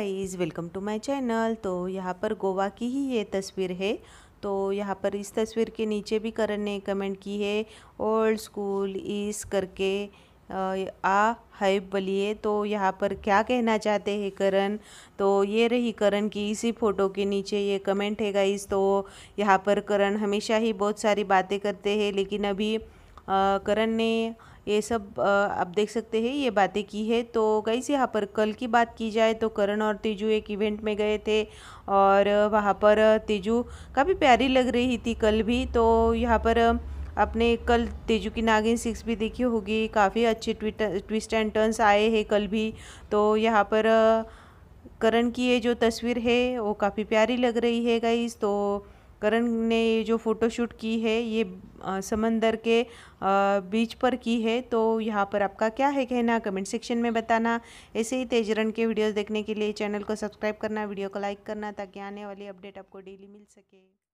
guys welcome to my channel तो यहाँ पर गोवा की ही ये तस्वीर है तो यहाँ पर इस तस्वीर के नीचे भी करण ने कमेंट की है ओल्ड स्कूल इस करके आ हैब बलिए तो यहाँ पर क्या कहना चाहते हैं करण तो ये रही करण की इसी फ़ोटो के नीचे ये कमेंट है गाइज तो यहाँ पर करण हमेशा ही बहुत सारी बातें करते हैं लेकिन अभी करण ने ये सब आप देख सकते हैं ये बातें की है तो गई यहाँ पर कल की बात की जाए तो करण और तेजू एक इवेंट में गए थे और वहाँ पर तेजू काफ़ी प्यारी लग रही थी कल भी तो यहाँ पर आपने कल तेजू की नागिन सिक्स भी देखी होगी काफ़ी अच्छे ट्विस्ट एंड टर्न्स आए हैं कल भी तो यहाँ पर करण की ये जो तस्वीर है वो काफ़ी प्यारी लग रही है गाइज तो करण ने ये जो फ़ोटोशूट की है ये समंदर के बीच पर की है तो यहाँ पर आपका क्या है कहना कमेंट सेक्शन में बताना ऐसे ही तेजरन के वीडियोस देखने के लिए चैनल को सब्सक्राइब करना वीडियो को लाइक करना ताकि आने वाली अपडेट आपको डेली मिल सके